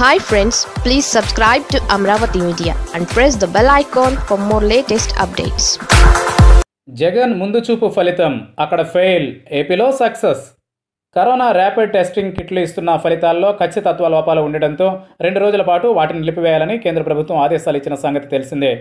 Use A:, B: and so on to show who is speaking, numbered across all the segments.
A: hi friends please subscribe to Amaravati media and press the bell icon for more latest updates Jagan ముందు చూపు ఫలితం అక్కడ fail ఏపీలో success corona rapid testing కిట్లు ఇస్తున్న ఫలితాల్లో ఖచ్చితత్వ లోపాలు ఉండడంతో రెండు రోజుల పాటు వాటిని నిలిపివేయాలని కేంద్ర ప్రభుత్వం ఆదేశాలు ఇచ్చిన సంగతి తెలిసిందే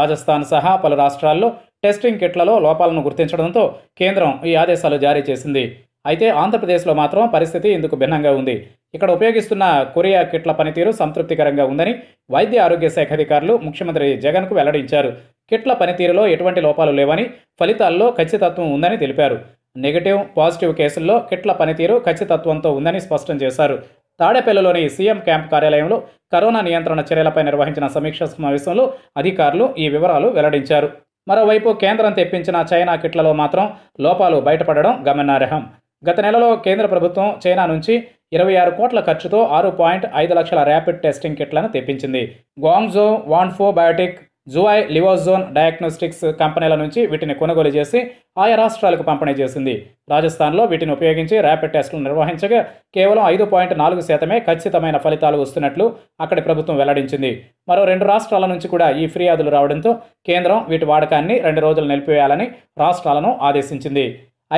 A: రాజస్థాన్ సహా పలు రాష్ట్రాల్లో టెస్టింగ్ కిట్లలో లోపాలను గుర్తించడంతో కేంద్రం ఈ ఆదేశాలు జారీ చేసింది అయితే ఆంధ్రప్రదేశ్లో మాత్రం పరిస్థితి ఇందుకు భిన్నంగా ఉంది ఇక్కడ ఉపయోగిస్తున్న కొరియా కిట్ల పనితీరు సంతృప్తికరంగా ఉందని వైద్య ఆరోగ్య శాఖ అధికారులు ముఖ్యమంత్రి జగన్కు వెల్లడించారు కిట్ల పనితీరులో ఎటువంటి లోపాలు లేవని ఫలితాల్లో ఖచ్చితత్వం ఉందని తెలిపారు నెగిటివ్ పాజిటివ్ కేసుల్లో కిట్ల పనితీరు ఖచ్చితత్వంతో ఉందని స్పష్టం చేశారు తాడేపల్లిలోని సీఎం క్యాంప్ కార్యాలయంలో కరోనా నియంత్రణ చర్యలపై నిర్వహించిన సమీక్షా సమావేశంలో అధికారులు ఈ వివరాలు వెల్లడించారు మరోవైపు కేంద్రం తెప్పించిన చైనా కిట్లలో మాత్రం లోపాలు బయటపడడం గమనార్హం గత నెలలో కేంద్ర ప్రభుత్వం చైనా నుంచి ఇరవై ఆరు కోట్ల ఖర్చుతో ఆరు పాయింట్ ఐదు లక్షల ర్యాపిడ్ టెస్టింగ్ కిట్లను తెప్పించింది గాంగ్జో వాన్ఫో బయోటిక్ జువాయ్ లివోజోన్ డయాగ్నోస్టిక్స్ కంపెనీల నుంచి వీటిని కొనుగోలు చేసి ఆయా రాష్ట్రాలకు పంపిణీ చేసింది రాజస్థాన్లో వీటిని ఉపయోగించి ర్యాపిడ్ టెస్టులు నిర్వహించగా కేవలం ఐదు పాయింట్ నాలుగు శాతమే ఖచ్చితమైన ఫలితాలు వస్తున్నట్లు అక్కడి ప్రభుత్వం వెల్లడించింది మరో రెండు రాష్ట్రాల నుంచి కూడా ఈ ఫిర్యాదులు రావడంతో కేంద్రం వీటి వాడకాన్ని రెండు రోజులు నిలిపివేయాలని రాష్ట్రాలను ఆదేశించింది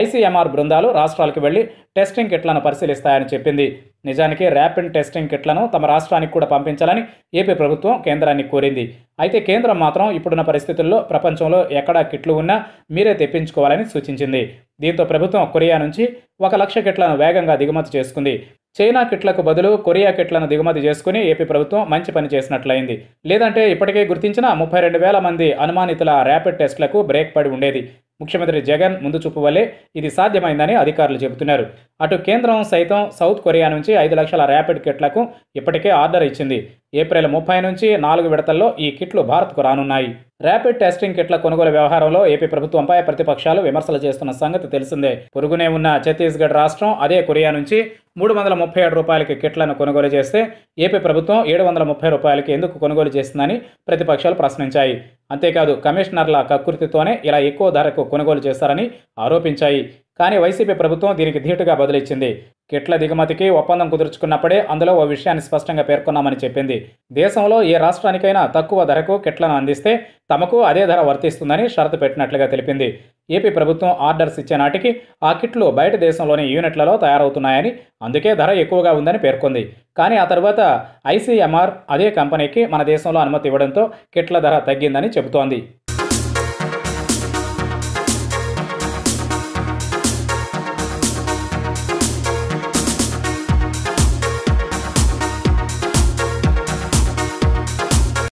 A: ఐసీఎంఆర్ బృందాలు రాష్ట్రాలకు వెళ్లి టెస్టింగ్ కిట్లను పరిశీలిస్తాయని చెప్పింది నిజానికి ర్యాపిడ్ టెస్టింగ్ కిట్లను తమ రాష్ట్రానికి కూడా పంపించాలని ఏపీ ప్రభుత్వం కేంద్రాన్ని కోరింది అయితే కేంద్రం మాత్రం ఇప్పుడున్న పరిస్థితుల్లో ప్రపంచంలో ఎక్కడా కిట్లు ఉన్నా మీరే తెప్పించుకోవాలని సూచించింది దీంతో ప్రభుత్వం కొరియా నుంచి ఒక లక్ష కిట్లను వేగంగా దిగుమతి చేసుకుంది చైనా కిట్లకు బదులు కొరియా కిట్లను దిగుమతి చేసుకుని ఏపీ ప్రభుత్వం మంచి పని చేసినట్లయింది లేదంటే ఇప్పటికే గుర్తించిన ముప్పై రెండు వేల మంది అనుమానితుల ర్యాపిడ్ టెస్టులకు బ్రేక్ పడి ఉండేది ముఖ్యమంత్రి జగన్ ముందు చూపు వల్లే ఇది సాధ్యమైందని అధికారులు చెబుతున్నారు అటు కేంద్రం సైతం సౌత్ కొరియా నుంచి ఐదు లక్షల ర్యాపిడ్ కిట్లకు ఇప్పటికే ఆర్డర్ ఇచ్చింది ఏప్రిల్ ముప్పై నుంచి నాలుగు విడతల్లో ఈ కిట్లు భారత్కు రానున్నాయి ర్యాపిడ్ టెస్టింగ్ కిట్ల కొనుగోలు వ్యవహారంలో ఏపీ ప్రభుత్వంపై ప్రతిపక్షాలు విమర్శలు చేస్తున్న సంగతి తెలిసిందే పొరుగునే ఉన్న ఛత్తీస్గఢ్ రాష్ట్రం అదే కొరియా నుంచి మూడు వందల ముప్పై ఏడు రూపాయలకి కిట్లను కొనుగోలు చేస్తే ఏపీ ప్రభుత్వం ఏడు వందల ముప్పై రూపాయలకి ఎందుకు కొనుగోలు చేస్తుందని ప్రతిపక్షాలు ప్రశ్నించాయి అంతేకాదు కమిషనర్ల కకృతితోనే ఇలా ఎక్కువ ధరకు కొనుగోలు చేశారని ఆరోపించాయి కానీ వైసీపీ ప్రభుత్వం దీనికి ధీటుగా బదులిచ్చింది కిట్ల దిగుమతికి ఒప్పందం కుదుర్చుకున్నప్పుడే అందులో ఓ విషయాన్ని స్పష్టంగా పేర్కొన్నామని చెప్పింది దేశంలో ఏ రాష్ట్రానికైనా తక్కువ ధరకు కిట్లను అందిస్తే తమకు అదే ధర వర్తిస్తుందని షరతు పెట్టినట్లుగా తెలిపింది ఏపీ ప్రభుత్వం ఆర్డర్స్ ఇచ్చే నాటికి ఆ కిట్లు బయట దేశంలోని యూనిట్లలో తయారవుతున్నాయని అందుకే ధర ఎక్కువగా ఉందని పేర్కొంది కానీ ఆ తర్వాత ఐసీఎంఆర్ అదే కంపెనీకి మన దేశంలో అనుమతి ఇవ్వడంతో కిట్ల ధర తగ్గిందని చెబుతోంది